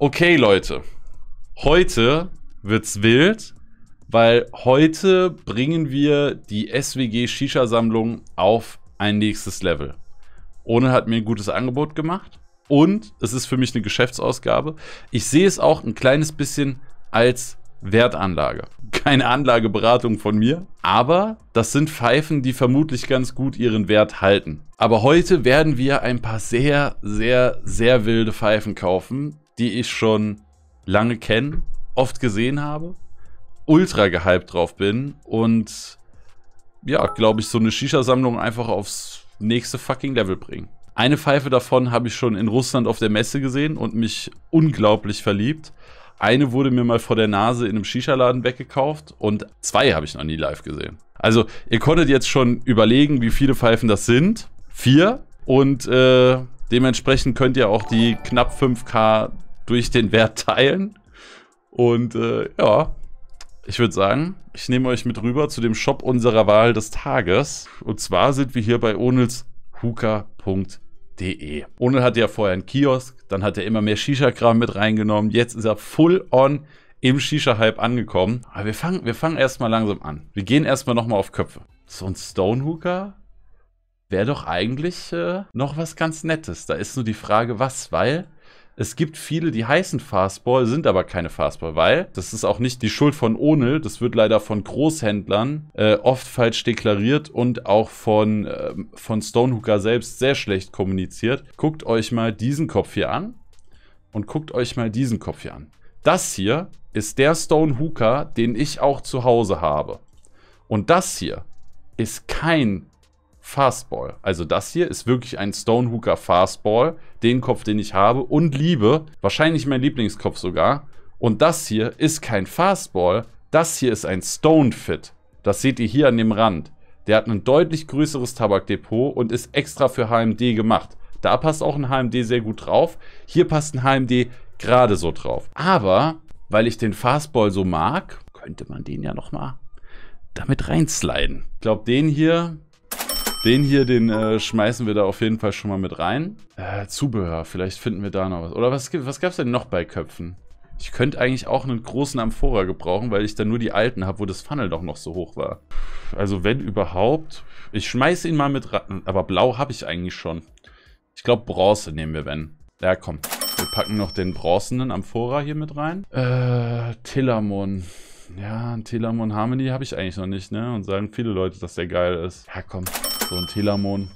Okay, Leute. Heute wird's wild, weil heute bringen wir die SWG Shisha-Sammlung auf ein nächstes Level. Ohne hat mir ein gutes Angebot gemacht und es ist für mich eine Geschäftsausgabe. Ich sehe es auch ein kleines bisschen als Wertanlage. Keine Anlageberatung von mir, aber das sind Pfeifen, die vermutlich ganz gut ihren Wert halten. Aber heute werden wir ein paar sehr, sehr, sehr wilde Pfeifen kaufen, die ich schon lange kenne, oft gesehen habe, ultra gehypt drauf bin und ja, glaube ich, so eine Shisha-Sammlung einfach aufs nächste fucking Level bringen. Eine Pfeife davon habe ich schon in Russland auf der Messe gesehen und mich unglaublich verliebt. Eine wurde mir mal vor der Nase in einem Shisha-Laden weggekauft und zwei habe ich noch nie live gesehen. Also, ihr konntet jetzt schon überlegen, wie viele Pfeifen das sind. Vier. Und äh, dementsprechend könnt ihr auch die knapp 5K durch den Wert teilen. Und äh, ja, ich würde sagen, ich nehme euch mit rüber zu dem Shop unserer Wahl des Tages. Und zwar sind wir hier bei onelshuka.de. Onel hatte ja vorher einen Kiosk, dann hat er immer mehr Shisha-Kram mit reingenommen. Jetzt ist er full on im Shisha-Hype angekommen. Aber wir fangen, wir fangen erstmal langsam an. Wir gehen erstmal nochmal auf Köpfe. So ein Stonehooker wäre doch eigentlich äh, noch was ganz Nettes. Da ist nur die Frage, was, weil es gibt viele, die heißen Fastball, sind aber keine Fastball, weil das ist auch nicht die Schuld von Onel. Das wird leider von Großhändlern äh, oft falsch deklariert und auch von, äh, von Stonehooker selbst sehr schlecht kommuniziert. Guckt euch mal diesen Kopf hier an und guckt euch mal diesen Kopf hier an. Das hier ist der Stonehooker, den ich auch zu Hause habe. Und das hier ist kein Fastball. Also das hier ist wirklich ein Stonehooker Fastball. Den Kopf, den ich habe und liebe. Wahrscheinlich mein Lieblingskopf sogar. Und das hier ist kein Fastball. Das hier ist ein Stone Fit. Das seht ihr hier an dem Rand. Der hat ein deutlich größeres Tabakdepot und ist extra für HMD gemacht. Da passt auch ein HMD sehr gut drauf. Hier passt ein HMD gerade so drauf. Aber weil ich den Fastball so mag, könnte man den ja nochmal damit reinsliden. Ich glaube, den hier den hier, den äh, schmeißen wir da auf jeden Fall schon mal mit rein. Äh, Zubehör, vielleicht finden wir da noch was. Oder was, was gab es denn noch bei Köpfen? Ich könnte eigentlich auch einen großen Amphora gebrauchen, weil ich dann nur die alten habe, wo das Funnel doch noch so hoch war. Also wenn überhaupt. Ich schmeiße ihn mal mit rein. Aber blau habe ich eigentlich schon. Ich glaube Bronze nehmen wir, wenn. Ja, komm. Wir packen noch den bronzenen Amphora hier mit rein. Äh, Telamon. Ja, Telamon Harmony habe ich eigentlich noch nicht, ne? Und sagen viele Leute, dass der geil ist. Ja, komm. So ein Telamon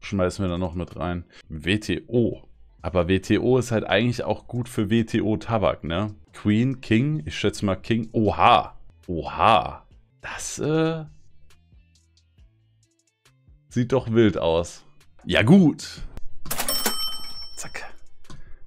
schmeißen wir dann noch mit rein. WTO. Aber WTO ist halt eigentlich auch gut für WTO-Tabak, ne? Queen, King, ich schätze mal King. Oha. Oha. Das, äh... Sieht doch wild aus. Ja gut. Zack.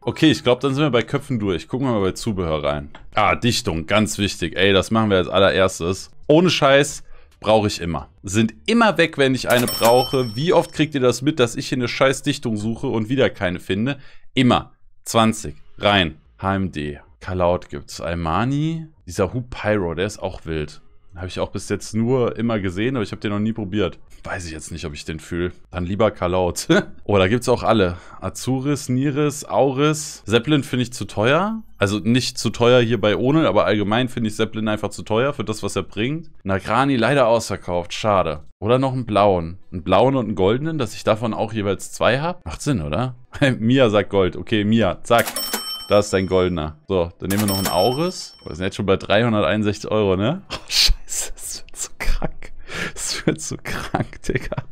Okay, ich glaube, dann sind wir bei Köpfen durch. Gucken wir mal bei Zubehör rein. Ah, Dichtung, ganz wichtig. Ey, das machen wir als allererstes. Ohne Scheiß, Brauche ich immer. Sind immer weg, wenn ich eine brauche. Wie oft kriegt ihr das mit, dass ich hier eine scheiß Dichtung suche und wieder keine finde? Immer. 20. Rein. HMD. Kalaut gibt's. Almani. Dieser Hupyro, der ist auch wild. Habe ich auch bis jetzt nur immer gesehen, aber ich habe den noch nie probiert weiß ich jetzt nicht, ob ich den fühle. Dann lieber Kalaut. oh, da gibt es auch alle. Azuris, Niris, Auris. Zeppelin finde ich zu teuer. Also nicht zu teuer hier bei Ohne, aber allgemein finde ich Zeppelin einfach zu teuer für das, was er bringt. Nagrani leider ausverkauft, schade. Oder noch einen blauen. Einen blauen und einen goldenen, dass ich davon auch jeweils zwei habe. Macht Sinn, oder? Mia sagt Gold. Okay, Mia, zack. Da ist dein goldener. So, dann nehmen wir noch einen Auris. Wir sind jetzt schon bei 361 Euro, ne? Oh, scheiße, das wird so krank wird so krank, Digga.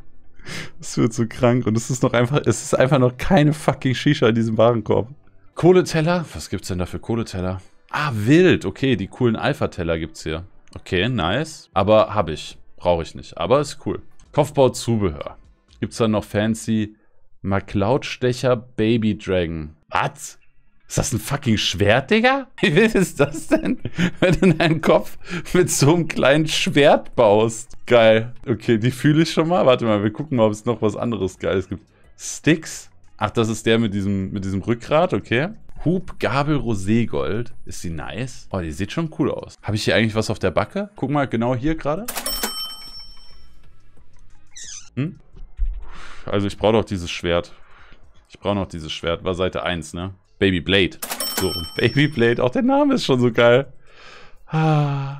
Es wird so krank und es ist noch einfach, es ist einfach noch keine fucking Shisha in diesem Warenkorb. Kohleteller? Was gibt's denn da für Kohleteller? Ah, wild. Okay, die coolen Alpha-Teller gibt's hier. Okay, nice. Aber habe ich. Brauche ich nicht. Aber ist cool. Kopfbauzubehör. Gibt's da noch fancy McLeod-Stecher Baby Dragon? Was? Ist das ein fucking Schwert, Digga? Wie wild ist das denn? Wenn du deinen Kopf mit so einem kleinen Schwert baust. Geil. Okay, die fühle ich schon mal. Warte mal, wir gucken mal, ob es noch was anderes Geiles gibt. Sticks. Ach, das ist der mit diesem, mit diesem Rückgrat, okay. Hubgabel Roségold. Ist die nice? Oh, die sieht schon cool aus. Habe ich hier eigentlich was auf der Backe? Guck mal, genau hier gerade. Hm? Also ich brauche doch dieses Schwert. Ich brauche noch dieses Schwert. War Seite 1, ne? Baby Blade. So, Baby Blade, auch der Name ist schon so geil. Ah.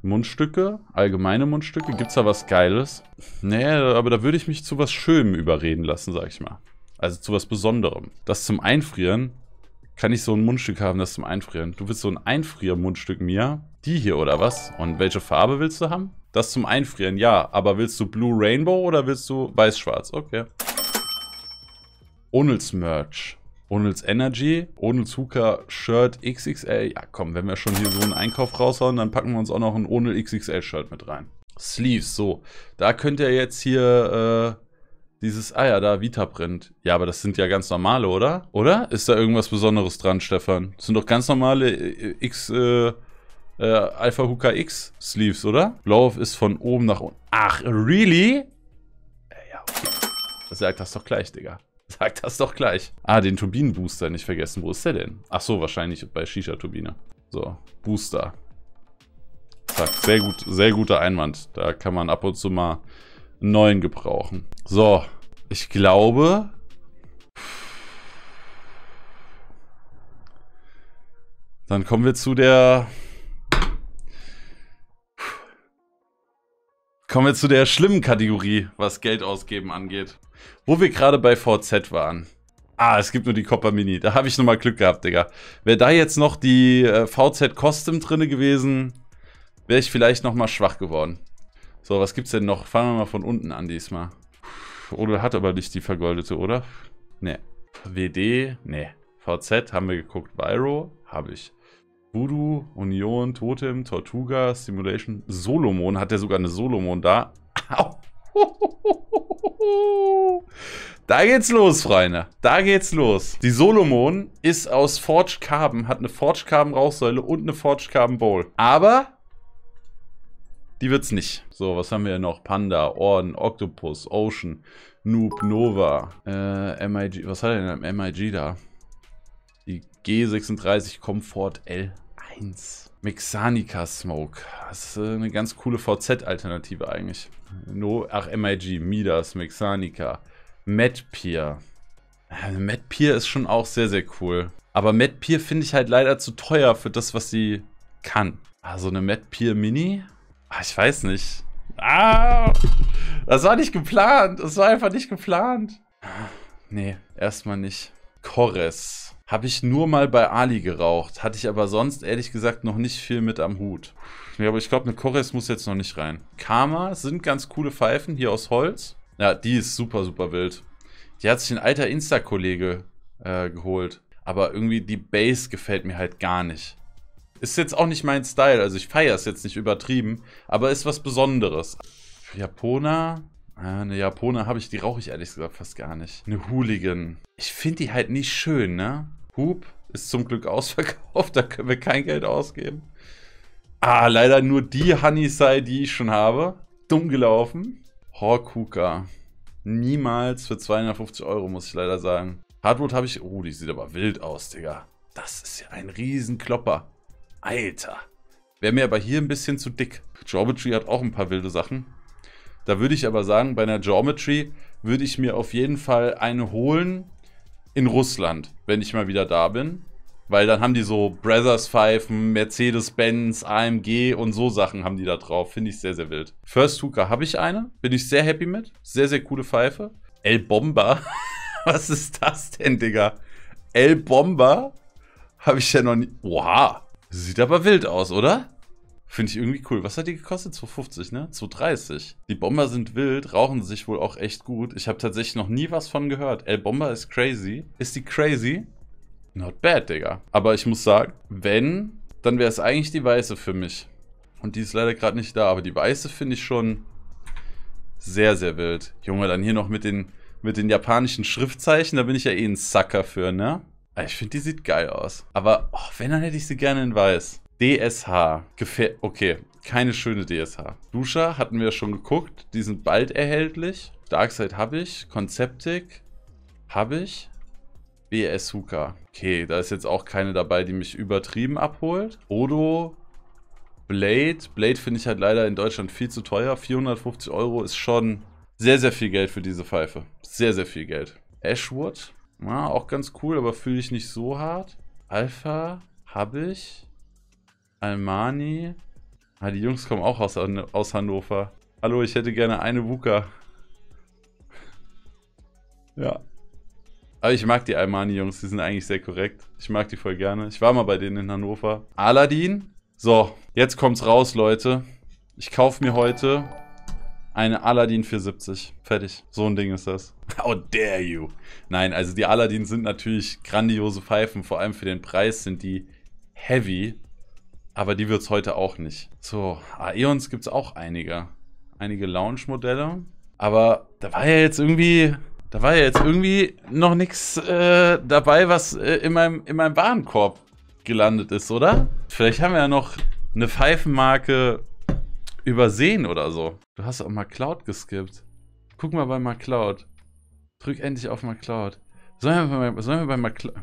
Mundstücke, allgemeine Mundstücke, gibt's da was Geiles? Nee, aber da würde ich mich zu was Schönem überreden lassen, sag ich mal. Also zu was Besonderem. Das zum Einfrieren kann ich so ein Mundstück haben, das zum Einfrieren. Du willst so ein Einfrier-Mundstück mir? Die hier, oder was? Und welche Farbe willst du haben? Das zum Einfrieren, ja. Aber willst du Blue Rainbow oder willst du Weiß-Schwarz? Okay. Onels Merch. Onels Energy, Onel Zucker Shirt XXL. Ja, komm, wenn wir schon hier so einen Einkauf raushauen, dann packen wir uns auch noch ein Onel XXL Shirt mit rein. Sleeves, so. Da könnt ihr jetzt hier äh, dieses, ah ja, da Vita Print. Ja, aber das sind ja ganz normale, oder? Oder? Ist da irgendwas Besonderes dran, Stefan? Das sind doch ganz normale äh, X, äh, äh, Alpha Hooker X Sleeves, oder? Blau ist von oben nach unten. Ach, really? Ja, okay. Sagt das doch gleich, Digga. Sag das doch gleich. Ah, den Turbinenbooster nicht vergessen. Wo ist der denn? Ach so, wahrscheinlich bei Shisha-Turbine. So, Booster. Zack, sehr gut, sehr guter Einwand. Da kann man ab und zu mal einen neuen gebrauchen. So, ich glaube... Dann kommen wir zu der Kommen wir zu der schlimmen Kategorie, was Geld ausgeben angeht. Wo wir gerade bei VZ waren. Ah, es gibt nur die Copper Mini. Da habe ich nochmal Glück gehabt, Digga. Wäre da jetzt noch die äh, VZ Custom drinne gewesen, wäre ich vielleicht nochmal schwach geworden. So, was gibt's denn noch? Fangen wir mal von unten an diesmal. Oder hat aber nicht die vergoldete, oder? Nee. WD? Nee. VZ haben wir geguckt. Viro? Habe ich. Voodoo, Union, Totem, Tortuga, Simulation, Solomon. Hat der sogar eine Solomon da? Au. Da geht's los, Freunde. Da geht's los. Die Solomon ist aus Forged Carbon, hat eine Forged Carbon Rauchsäule und eine Forged Carbon Bowl. Aber die wird's nicht. So, was haben wir denn noch? Panda, Orden, Octopus, Ocean, Noob, Nova, äh, MIG. Was hat er denn im MIG da? G36 Comfort L1. Mexanica Smoke. Das ist äh, eine ganz coole VZ-Alternative eigentlich. No, ach, MIG, Midas, Mexanica, Madpeer. Äh, Madpeer ist schon auch sehr, sehr cool. Aber Madpeer finde ich halt leider zu teuer für das, was sie kann. Also eine Madpeer Mini? Ach, ich weiß nicht. Ah, das war nicht geplant. Das war einfach nicht geplant. Ah, nee, erstmal nicht. Corres. Habe ich nur mal bei Ali geraucht, hatte ich aber sonst ehrlich gesagt noch nicht viel mit am Hut. Ja, aber ich glaube, eine Chores muss jetzt noch nicht rein. Karma sind ganz coole Pfeifen hier aus Holz. Ja, die ist super, super wild. Die hat sich ein alter Insta-Kollege äh, geholt. Aber irgendwie die Base gefällt mir halt gar nicht. Ist jetzt auch nicht mein Style, also ich feiere es jetzt nicht übertrieben, aber ist was Besonderes. Japoner, ah, eine Japona habe ich, die rauche ich ehrlich gesagt fast gar nicht. Eine Hooligan. Ich finde die halt nicht schön, ne? Hub ist zum Glück ausverkauft, da können wir kein Geld ausgeben. Ah, leider nur die Honeysai, die ich schon habe. Dumm gelaufen. Horkuka. Niemals für 250 Euro, muss ich leider sagen. Hardwood habe ich... Oh, die sieht aber wild aus, Digga. Das ist ja ein Riesenklopper. Alter. Wäre mir aber hier ein bisschen zu dick. Geometry hat auch ein paar wilde Sachen. Da würde ich aber sagen, bei einer Geometry würde ich mir auf jeden Fall eine holen, in Russland, wenn ich mal wieder da bin. Weil dann haben die so Brothers-Pfeifen, Mercedes-Benz, AMG und so Sachen haben die da drauf. Finde ich sehr, sehr wild. First Hooker habe ich eine. Bin ich sehr happy mit. Sehr, sehr coole Pfeife. El Bomber. Was ist das denn, Digga? El Bomber? Habe ich ja noch nie. Oha. Sieht aber wild aus, oder? Finde ich irgendwie cool. Was hat die gekostet? 2,50, ne? 2,30. Die Bomber sind wild, rauchen sich wohl auch echt gut. Ich habe tatsächlich noch nie was von gehört. El Bomber ist crazy. Ist die crazy? Not bad, Digga. Aber ich muss sagen, wenn, dann wäre es eigentlich die weiße für mich. Und die ist leider gerade nicht da. Aber die weiße finde ich schon sehr, sehr wild. Junge, dann hier noch mit den, mit den japanischen Schriftzeichen. Da bin ich ja eh ein Sucker für, ne? Ah, ich finde, die sieht geil aus. Aber oh, wenn, dann hätte ich sie gerne in weiß. DSH. Gefähr okay, keine schöne DSH. Duscher hatten wir schon geguckt. Die sind bald erhältlich. Darkseid habe ich. Konzeptik habe ich. BS Huka. Okay, da ist jetzt auch keine dabei, die mich übertrieben abholt. Odo. Blade. Blade finde ich halt leider in Deutschland viel zu teuer. 450 Euro ist schon sehr, sehr viel Geld für diese Pfeife. Sehr, sehr viel Geld. Ashwood. Ja, auch ganz cool, aber fühle ich nicht so hart. Alpha habe ich. Almani. Ah, die Jungs kommen auch aus, aus Hannover. Hallo, ich hätte gerne eine Wuka. ja. Aber ich mag die Almani-Jungs, die sind eigentlich sehr korrekt. Ich mag die voll gerne. Ich war mal bei denen in Hannover. Aladdin. So, jetzt kommt's raus, Leute. Ich kaufe mir heute eine Aladdin 470. Fertig. So ein Ding ist das. How dare you? Nein, also die Aladdin sind natürlich grandiose Pfeifen. Vor allem für den Preis sind die heavy. Aber die wird es heute auch nicht. So, Aeons gibt es auch einige. Einige Lounge-Modelle. Aber da war ja jetzt irgendwie da war ja jetzt irgendwie noch nichts äh, dabei, was äh, in, meinem, in meinem Warenkorb gelandet ist, oder? Vielleicht haben wir ja noch eine Pfeifenmarke übersehen oder so. Du hast auch mal Cloud geskippt. Guck mal bei MacLeod. Drück endlich auf MacLeod. Sollen wir bei, sollen wir bei McCloud...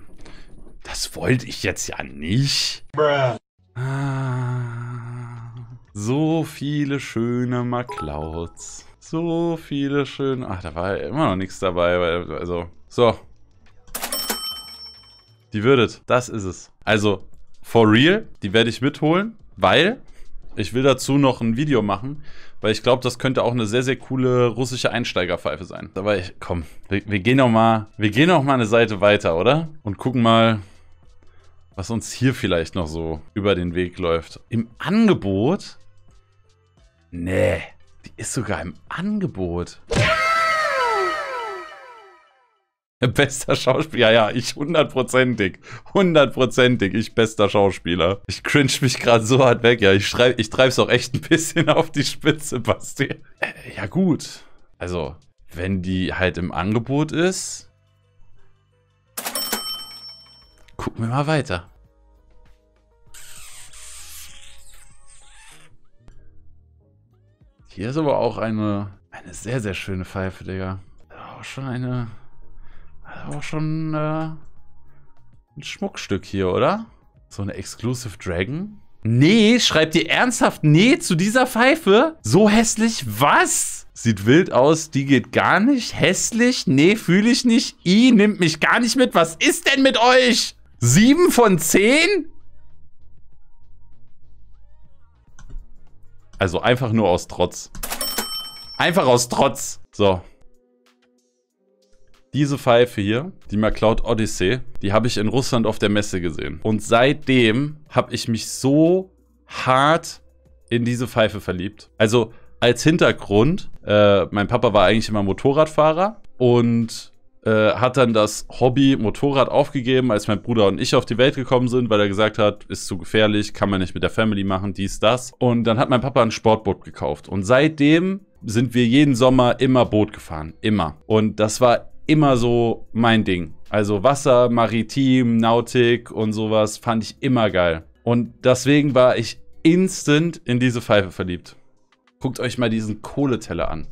Das wollte ich jetzt ja nicht. Bruh. Ah, so viele schöne McClouds. So viele schöne... Ach, da war immer noch nichts dabei. also, so. Die würdet. Das ist es. Also, for real, die werde ich mitholen, weil ich will dazu noch ein Video machen, weil ich glaube, das könnte auch eine sehr, sehr coole russische Einsteigerpfeife sein. Dabei, komm, wir, wir gehen noch mal, wir gehen noch mal eine Seite weiter, oder? Und gucken mal, was uns hier vielleicht noch so über den Weg läuft. Im Angebot? Nee, die ist sogar im Angebot. Bester Schauspieler, ja, ja, ich hundertprozentig, hundertprozentig, ich bester Schauspieler. Ich cringe mich gerade so hart weg, ja, ich, schreib, ich treib's auch echt ein bisschen auf die Spitze, Basti. Äh, ja gut, also, wenn die halt im Angebot ist, gucken wir mal weiter. Hier ist aber auch eine, eine sehr, sehr schöne Pfeife, Digga. Auch schon eine... Auch schon äh, ein Schmuckstück hier, oder? So eine Exclusive Dragon? Nee, schreibt ihr ernsthaft Nee zu dieser Pfeife? So hässlich? Was? Sieht wild aus, die geht gar nicht. Hässlich? Nee, fühle ich nicht. I nimmt mich gar nicht mit. Was ist denn mit euch? 7 von 10? Also einfach nur aus Trotz. Einfach aus Trotz. So. Diese Pfeife hier, die McCloud Odyssey, die habe ich in Russland auf der Messe gesehen. Und seitdem habe ich mich so hart in diese Pfeife verliebt. Also als Hintergrund, äh, mein Papa war eigentlich immer Motorradfahrer und äh, hat dann das Hobby Motorrad aufgegeben, als mein Bruder und ich auf die Welt gekommen sind, weil er gesagt hat, ist zu gefährlich, kann man nicht mit der Family machen, dies, das. Und dann hat mein Papa ein Sportboot gekauft. Und seitdem sind wir jeden Sommer immer Boot gefahren. Immer. Und das war immer so mein Ding. Also Wasser, Maritim, Nautik und sowas fand ich immer geil. Und deswegen war ich instant in diese Pfeife verliebt. Guckt euch mal diesen Kohleteller an.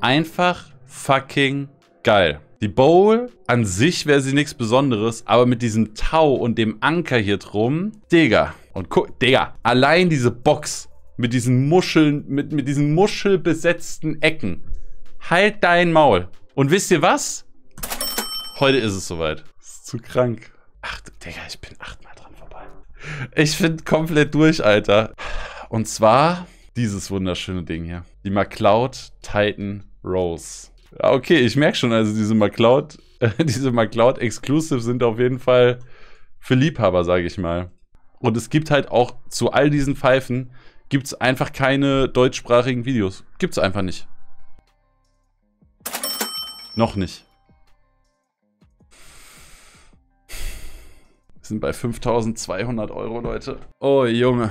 Einfach fucking Geil. Die Bowl an sich wäre sie nichts Besonderes, aber mit diesem Tau und dem Anker hier drum, Digga. Und guck, Digga, allein diese Box mit diesen Muscheln, mit, mit diesen muschelbesetzten Ecken. Halt dein Maul. Und wisst ihr was? Heute ist es soweit. Ist zu krank. Ach, Digga, ich bin achtmal dran vorbei. Ich bin komplett durch, Alter. Und zwar dieses wunderschöne Ding hier. Die MacLeod Titan Rose. Okay, ich merke schon, also diese MacLeod, diese MacLeod Exclusive sind auf jeden Fall für Liebhaber, sage ich mal. Und es gibt halt auch zu all diesen Pfeifen gibt es einfach keine deutschsprachigen Videos. Gibt es einfach nicht. Noch nicht. Wir sind bei 5200 Euro, Leute. Oh Junge,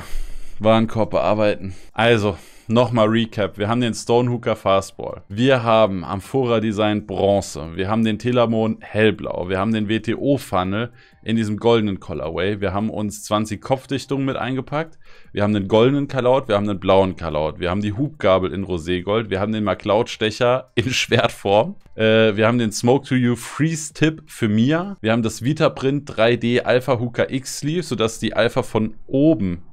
Warenkorb bearbeiten. Also, Nochmal Recap. Wir haben den Stonehooker Fastball. Wir haben Amphora Design Bronze. Wir haben den Telamon Hellblau. Wir haben den WTO Funnel in diesem goldenen Colorway. Wir haben uns 20 Kopfdichtungen mit eingepackt. Wir haben den goldenen Kalaut. Wir haben den blauen Kalaut. Wir haben die Hubgabel in Roségold. Wir haben den McLeod Stecher in Schwertform. Äh, wir haben den Smoke to You Freeze Tip für Mia. Wir haben das Vita Print 3D Alpha Hooker X Sleeve, sodass die Alpha von oben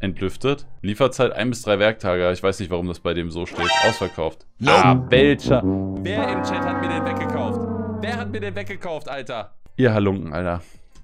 entlüftet. Lieferzeit halt ein bis drei Werktage. Ich weiß nicht, warum das bei dem so steht. Ausverkauft. Ja, Ah, welcher? Wer im Chat hat mir den weggekauft? Wer hat mir den weggekauft, Alter? Ihr Halunken, Alter.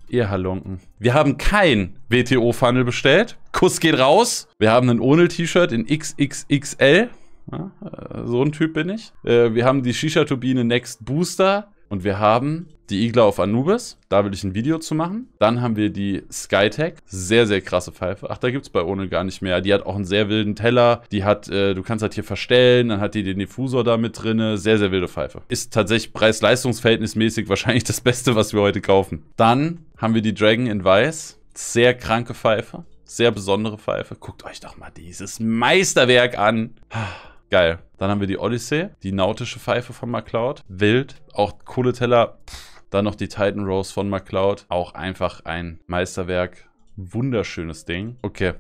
Ihr Halunken. Wir haben kein WTO-Funnel bestellt. Kuss geht raus. Wir haben ein Onel-T-Shirt in XXXL. Ja, äh, so ein Typ bin ich. Äh, wir haben die Shisha-Turbine Next Booster. Und wir haben die Igla auf Anubis. Da will ich ein Video zu machen. Dann haben wir die Skytech. Sehr, sehr krasse Pfeife. Ach, da gibt es bei Ohne gar nicht mehr. Die hat auch einen sehr wilden Teller. Die hat, äh, du kannst halt hier verstellen. Dann hat die den Diffusor da mit drin. Sehr, sehr wilde Pfeife. Ist tatsächlich preis-leistungsverhältnismäßig wahrscheinlich das Beste, was wir heute kaufen. Dann haben wir die Dragon in Weiß. Sehr kranke Pfeife. Sehr besondere Pfeife. Guckt euch doch mal dieses Meisterwerk an. Geil. Dann haben wir die Odyssey, die nautische Pfeife von MacLeod. Wild. Auch Kohleteller. Pff, dann noch die Titan Rose von McCloud. Auch einfach ein Meisterwerk. Wunderschönes Ding. Okay.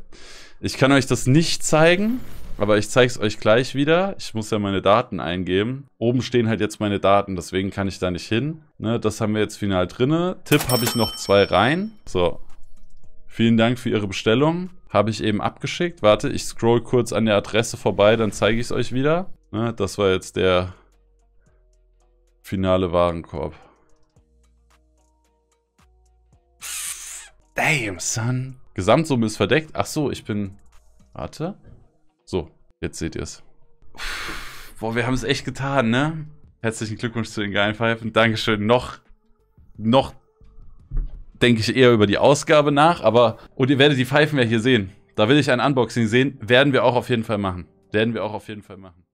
Ich kann euch das nicht zeigen, aber ich zeige es euch gleich wieder. Ich muss ja meine Daten eingeben. Oben stehen halt jetzt meine Daten, deswegen kann ich da nicht hin. Ne, das haben wir jetzt final drinne. Tipp habe ich noch zwei rein. So. Vielen Dank für Ihre Bestellung. Habe ich eben abgeschickt. Warte, ich scroll kurz an der Adresse vorbei, dann zeige ich es euch wieder. Ne, das war jetzt der finale Warenkorb. Damn, son. Gesamtsumme ist verdeckt. Ach so, ich bin... Warte. So, jetzt seht ihr es. Boah, wir haben es echt getan, ne? Herzlichen Glückwunsch zu den geilen Pfeifen. Dankeschön. Noch, noch denke ich eher über die Ausgabe nach, aber... Und ihr werdet die Pfeifen ja hier sehen. Da will ich ein Unboxing sehen. Werden wir auch auf jeden Fall machen. Werden wir auch auf jeden Fall machen.